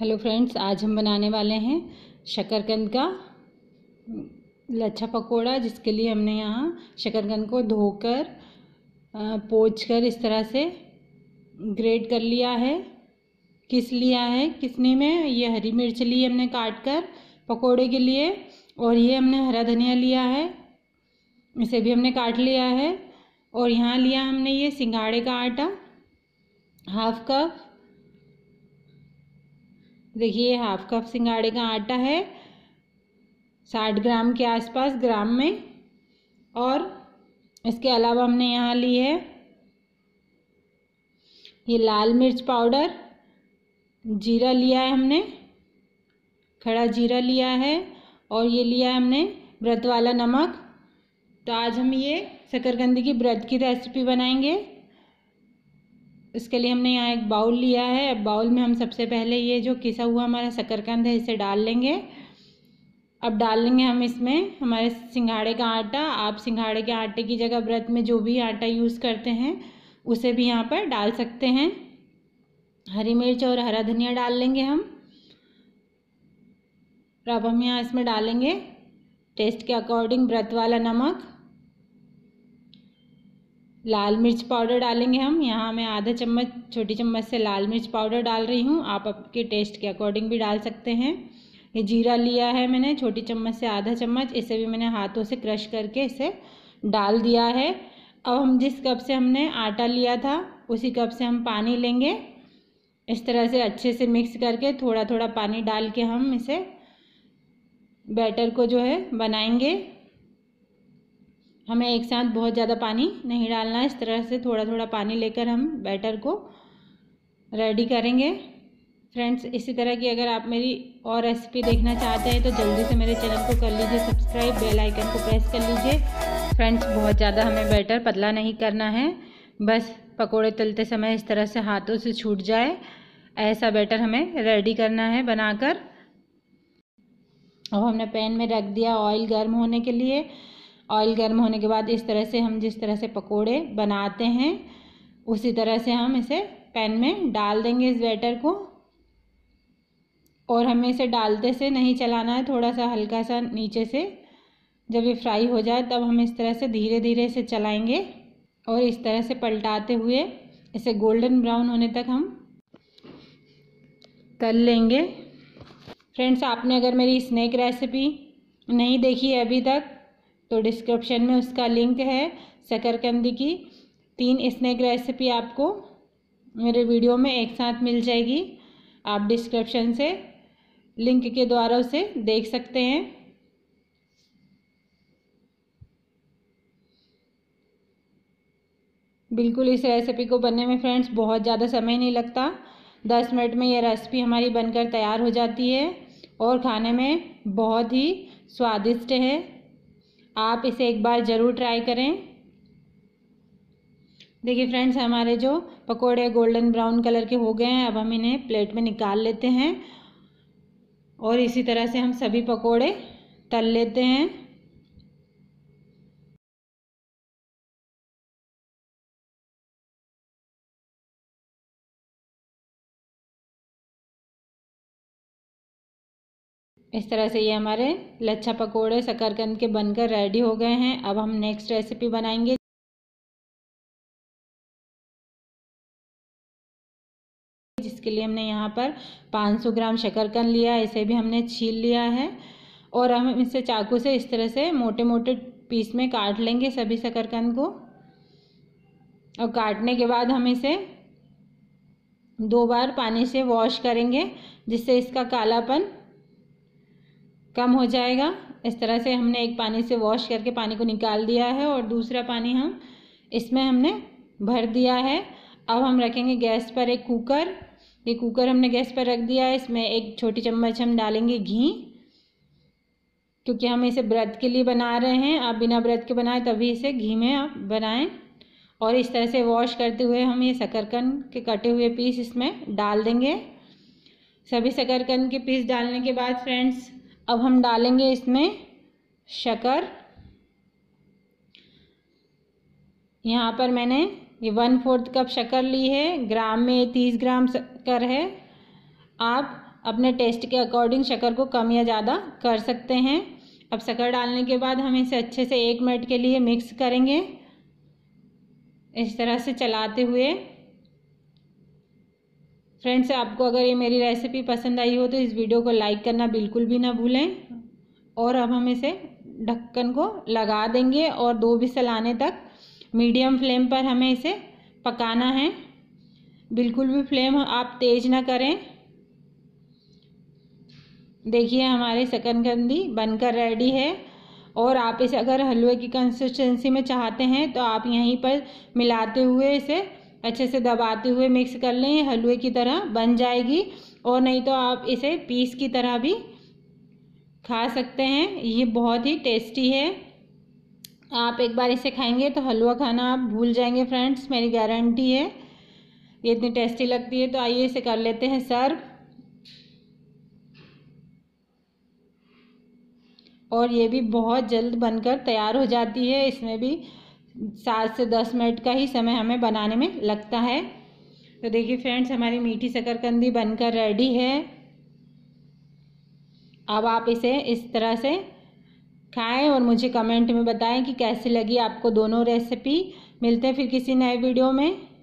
hello friends आज हम बनाने वाले हैं शकरकंद का लच्छा पकोड़ा जिसके लिए हमने यहाँ शकरकंद को धोकर पोच कर इस तरह से ग्रेट कर लिया है किस लिया है किसने में ये हरी मिर्च ली हमने काट कर पकोड़े के लिए और ये हमने हरा धनिया लिया है इसे भी हमने काट लिया है और यहाँ लिया हमने ये सिंगाड़े का आटा हाफ कप देखिए हाफ कप सिंगाड़े का आटा है साठ ग्राम के आसपास ग्राम में और इसके अलावा हमने यहाँ ली है ये लाल मिर्च पाउडर जीरा लिया है हमने खड़ा जीरा लिया है और ये लिया है हमने व्रत वाला नमक तो आज हम ये शकरकंदी की व्रत की रेसिपी बनाएंगे इसके लिए हमने यहाँ एक बाउल लिया है अब बाउल में हम सबसे पहले ये जो किसा हुआ हमारा शकरकंद है इसे डाल लेंगे अब डाल लेंगे हम इसमें हमारे सिंघाड़े का आटा आप सिंघाड़े के आटे की जगह व्रत में जो भी आटा यूज़ करते हैं उसे भी यहाँ पर डाल सकते हैं हरी मिर्च और हरा धनिया डाल लेंगे हम और अब हम यहाँ इसमें डालेंगे टेस्ट के अकॉर्डिंग व्रत वाला नमक लाल मिर्च पाउडर डालेंगे हम यहाँ मैं आधा चम्मच छोटी चम्मच से लाल मिर्च पाउडर डाल रही हूँ आप आपके टेस्ट के अकॉर्डिंग भी डाल सकते हैं ये जीरा लिया है मैंने छोटी चम्मच से आधा चम्मच इसे भी मैंने हाथों से क्रश करके इसे डाल दिया है अब हम जिस कप से हमने आटा लिया था उसी कप से हम पानी लेंगे इस तरह से अच्छे से मिक्स करके थोड़ा थोड़ा पानी डाल के हम इसे बैटर को जो है बनाएंगे हमें एक साथ बहुत ज़्यादा पानी नहीं डालना इस तरह से थोड़ा थोड़ा पानी लेकर हम बैटर को रेडी करेंगे फ्रेंड्स इसी तरह की अगर आप मेरी और रेसिपी देखना चाहते हैं तो जल्दी से मेरे चैनल को कर लीजिए सब्सक्राइब बेल आइकन को प्रेस कर लीजिए फ्रेंड्स बहुत ज़्यादा हमें बैटर पतला नहीं करना है बस पकोड़े तलते समय इस तरह से हाथों से छूट जाए ऐसा बैटर हमें रेडी करना है बनाकर अब हमने पैन में रख दिया ऑयल गर्म होने के लिए ऑयल गर्म होने के बाद इस तरह से हम जिस तरह से पकोड़े बनाते हैं उसी तरह से हम इसे पैन में डाल देंगे इस बैटर को और हमें इसे डालते से नहीं चलाना है थोड़ा सा हल्का सा नीचे से जब ये फ्राई हो जाए तब हम इस तरह से धीरे धीरे इसे चलाएंगे और इस तरह से पलटाते हुए इसे गोल्डन ब्राउन होने तक हम तल लेंगे फ्रेंड्स आपने अगर मेरी स्नैक रेसिपी नहीं देखी है अभी तक तो डिस्क्रिप्शन में उसका लिंक है शकरकंदी की तीन स्नैक रेसिपी आपको मेरे वीडियो में एक साथ मिल जाएगी आप डिस्क्रिप्शन से लिंक के द्वारा उसे देख सकते हैं बिल्कुल इस रेसिपी को बनने में फ्रेंड्स बहुत ज़्यादा समय नहीं लगता दस मिनट में यह रेसिपी हमारी बनकर तैयार हो जाती है और खाने में बहुत ही स्वादिष्ट है आप इसे एक बार ज़रूर ट्राई करें देखिए फ्रेंड्स हमारे जो पकोड़े गोल्डन ब्राउन कलर के हो गए हैं अब हम इन्हें प्लेट में निकाल लेते हैं और इसी तरह से हम सभी पकोड़े तल लेते हैं इस तरह से ये हमारे लच्छा पकोड़े शकरकंद के बनकर रेडी हो गए हैं अब हम नेक्स्ट रेसिपी बनाएंगे जिसके लिए हमने यहाँ पर 500 ग्राम शकरकंद लिया इसे भी हमने छील लिया है और हम इसे चाकू से इस तरह से मोटे मोटे पीस में काट लेंगे सभी शकरकंद को और काटने के बाद हम इसे दो बार पानी से वॉश करेंगे जिससे इसका कालापन कम हो जाएगा इस तरह से हमने एक पानी से वॉश करके पानी को निकाल दिया है और दूसरा पानी हम इसमें हमने भर दिया है अब हम रखेंगे गैस पर एक कुकर ये कुकर हमने गैस पर रख दिया है इसमें एक छोटी चम्मच हम डालेंगे घी क्योंकि हम इसे व्रत के लिए बना रहे हैं आप बिना व्रत के बनाए तभी इसे घी में आप बनाएं और इस तरह से वॉश करते हुए हम ये शकरकंद के कटे हुए पीस इसमें डाल देंगे सभी शकरकंद के पीस डालने के बाद फ्रेंड्स अब हम डालेंगे इसमें शकर यहाँ पर मैंने ये वन फोर्थ कप शक्कर ली है ग्राम में तीस ग्राम शक्कर है आप अपने टेस्ट के अकॉर्डिंग शक्कर को कम या ज़्यादा कर सकते हैं अब शक्कर डालने के बाद हम इसे अच्छे से एक मिनट के लिए मिक्स करेंगे इस तरह से चलाते हुए फ्रेंड्स आपको अगर ये मेरी रेसिपी पसंद आई हो तो इस वीडियो को लाइक करना बिल्कुल भी ना भूलें और अब हम इसे ढक्कन को लगा देंगे और दो बिसल आने तक मीडियम फ्लेम पर हमें इसे पकाना है बिल्कुल भी फ्लेम आप तेज़ ना करें देखिए हमारी शकनकंदी बनकर रेडी है और आप इसे अगर हलवे की कंसिस्टेंसी में चाहते हैं तो आप यहीं पर मिलाते हुए इसे अच्छे से दबाते हुए मिक्स कर लें हलवे की तरह बन जाएगी और नहीं तो आप इसे पीस की तरह भी खा सकते हैं ये बहुत ही टेस्टी है आप एक बार इसे खाएंगे तो हलवा खाना आप भूल जाएंगे फ्रेंड्स मेरी गारंटी है ये इतनी टेस्टी लगती है तो आइए इसे कर लेते हैं सर्व और ये भी बहुत जल्द बनकर तैयार हो जाती है इसमें भी सात से दस मिनट का ही समय हमें बनाने में लगता है तो देखिए फ्रेंड्स हमारी मीठी शकरकंदी बनकर रेडी है अब आप इसे इस तरह से खाएं और मुझे कमेंट में बताएं कि कैसी लगी आपको दोनों रेसिपी मिलते हैं फिर किसी नए वीडियो में